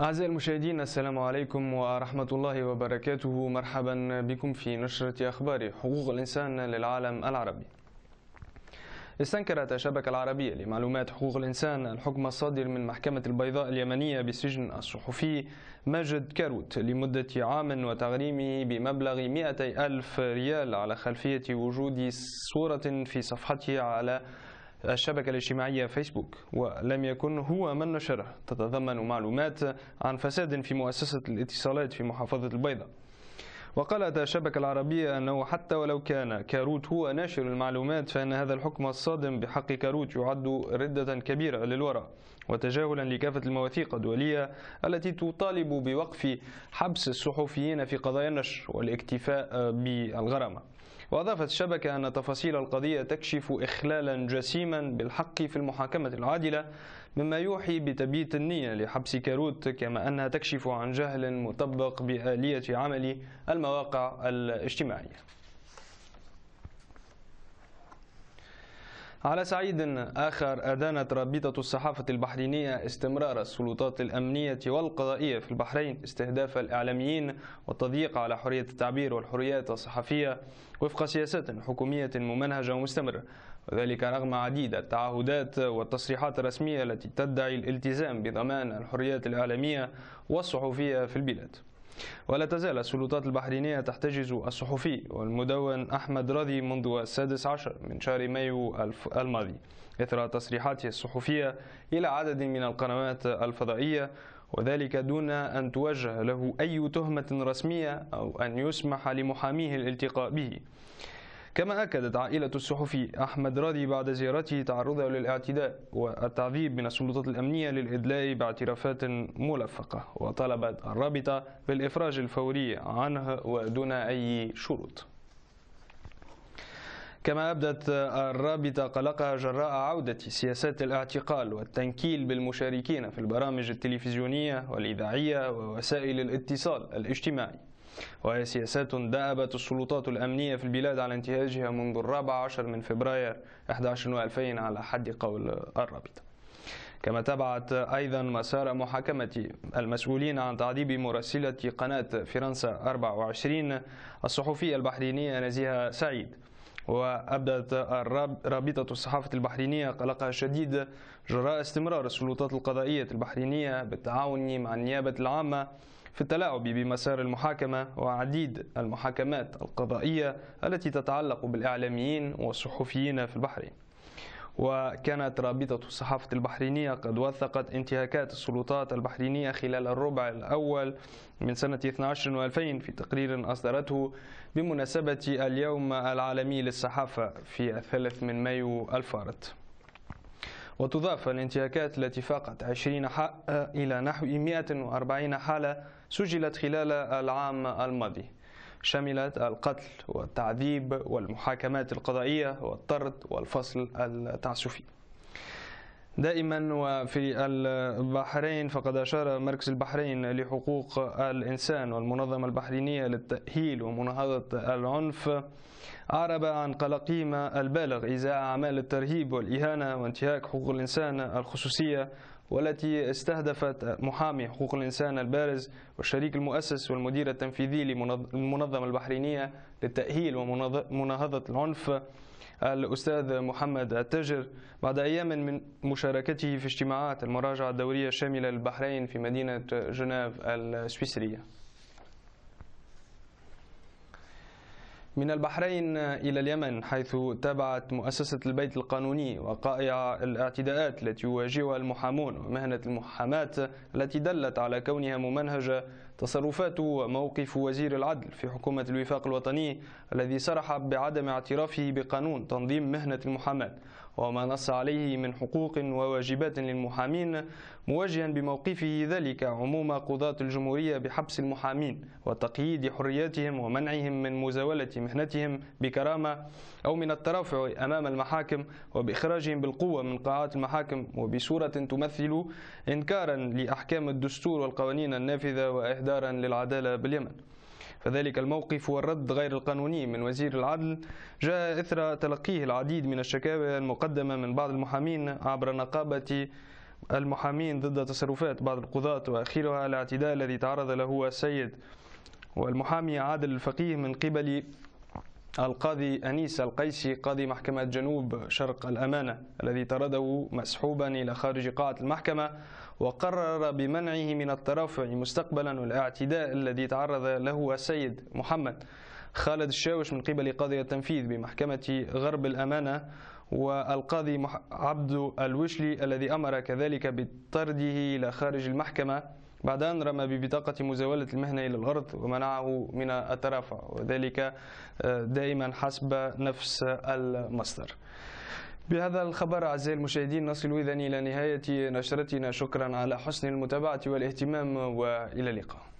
أعزائي المشاهدين السلام عليكم ورحمة الله وبركاته مرحبا بكم في نشرة أخبار حقوق الإنسان للعالم العربي استنكرت الشبكة العربية لمعلومات حقوق الإنسان الحكم الصادر من محكمة البيضاء اليمنية بالسجن الصحفي ماجد كاروت لمدة عام وتغريمه بمبلغ 200 ألف ريال على خلفية وجود صورة في صفحته على الشبكة الاجتماعية فيسبوك ولم يكن هو من نشره تتضمن معلومات عن فساد في مؤسسة الاتصالات في محافظة البيضاء وقالت الشبكة العربية أنه حتى ولو كان كاروت هو ناشر المعلومات فإن هذا الحكم الصادم بحق كاروت يعد ردة كبيرة للوراء وتجاهلا لكافة المواثيق الدولية التي تطالب بوقف حبس الصحفيين في قضايا النشر والاكتفاء بالغرامة وأضافت الشبكة أن تفاصيل القضية تكشف إخلالا جسيما بالحق في المحاكمة العادلة مما يوحي بتبييت النية لحبس كاروت كما أنها تكشف عن جهل مطبق بآلية عمل المواقع الاجتماعية على صعيد آخر أدانت رابطة الصحافة البحرينية استمرار السلطات الأمنية والقضائية في البحرين استهداف الإعلاميين والتضييق على حرية التعبير والحريات الصحفية وفق سياسات حكومية ممنهجة ومستمرة وذلك رغم عديد التعهدات والتصريحات الرسمية التي تدعي الالتزام بضمان الحريات الإعلامية والصحفية في البلاد ولا تزال السلطات البحرينية تحتجز الصحفي والمدون أحمد رضي منذ السادس عشر من شهر مايو الماضي إثر تصريحاته الصحفية إلى عدد من القنوات الفضائية وذلك دون أن توجه له أي تهمة رسمية أو أن يسمح لمحاميه الالتقاء به كما أكدت عائلة الصحفي أحمد رادي بعد زيارته تعرضه للاعتداء والتعذيب من السلطات الأمنية للإدلاء باعترافات ملفقة وطلبت الرابطة بالإفراج الفوري عنه ودون أي شروط كما أبدت الرابطة قلقها جراء عودة سياسات الاعتقال والتنكيل بالمشاركين في البرامج التلفزيونية والإذاعية ووسائل الاتصال الاجتماعي وهي سياسات دأبت السلطات الأمنية في البلاد على انتهاجها منذ الرابع عشر من فبراير 11 و2000 على حد قول الرابطة كما تابعت أيضا مسار محاكمة المسؤولين عن تعذيب مراسلة قناة فرنسا 24 الصحفية البحرينية نزيهة سعيد وأبدت رابطة الصحافة البحرينية قلقها الشديد جراء استمرار السلطات القضائية البحرينية بالتعاون مع النيابة العامة في التلاعب بمسار المحاكمة وعديد المحاكمات القضائية التي تتعلق بالإعلاميين والصحفيين في البحرين وكانت رابطة الصحافة البحرينية قد وثقت انتهاكات السلطات البحرينية خلال الربع الأول من سنة 12 و2000 في تقرير أصدرته بمناسبة اليوم العالمي للصحافة في الثالث من مايو الفارط وتضاف الانتهاكات التي فاقت 20 حق إلى نحو 140 حالة سجلت خلال العام الماضي شملت القتل والتعذيب والمحاكمات القضائية والطرد والفصل التعسفي دائما وفي البحرين فقد أشار مركز البحرين لحقوق الإنسان والمنظمة البحرينية للتأهيل ومناهضة العنف أعرب عن قلقيم البالغ إزاء أعمال الترهيب والإهانة وانتهاك حقوق الإنسان الخصوصية والتي استهدفت محامي حقوق الإنسان البارز والشريك المؤسس والمدير التنفيذي للمنظمة البحرينية للتأهيل ومناهضة العنف الأستاذ محمد التاجر بعد أيام من مشاركته في اجتماعات المراجعة الدورية الشاملة للبحرين في مدينة جنيف السويسرية من البحرين إلى اليمن حيث تابعت مؤسسة البيت القانوني وقائع الاعتداءات التي يواجهها المحامون ومهنة المحاماة التي دلت على كونها ممنهجة تصرفات وموقف وزير العدل في حكومة الوفاق الوطني الذي صرح بعدم اعترافه بقانون تنظيم مهنة المحاماة وما نص عليه من حقوق وواجبات للمحامين موجها بموقفه ذلك عموم قضاة الجمهورية بحبس المحامين وتقييد حرياتهم ومنعهم من مزاولة مهنتهم بكرامة أو من الترافع أمام المحاكم وبإخراجهم بالقوة من قاعات المحاكم وبصورة تمثل إنكارا لأحكام الدستور والقوانين النافذة وأهدافها إهدارا للعدالة باليمن فذلك الموقف والرد غير القانوني من وزير العدل جاء إثر تلقيه العديد من الشكاوى المقدمة من بعض المحامين عبر نقابة المحامين ضد تصرفات بعض القضاة وأخيرها الاعتداء الذي تعرض له السيد والمحامي عادل الفقيه من قبل القاضي أنيس القيسي قاضي محكمة جنوب شرق الأمانة الذي طرده مسحوبا إلى خارج قاعة المحكمة وقرر بمنعه من الترافع مستقبلا والاعتداء الذي تعرض له السيد محمد خالد الشاوش من قبل قاضي التنفيذ بمحكمة غرب الأمانة والقاضي عبد الوشلي الذي أمر كذلك بطرده إلى خارج المحكمة بعد أن رمى ببطاقة مزاولة المهنة إلى الأرض ومنعه من الترافع وذلك آه، دائما حسب نفس المصدر بهذا الخبر أعزائي المشاهدين نصل إذن إلى نهاية نشرتنا شكرا على حسن المتابعة والاهتمام وإلى اللقاء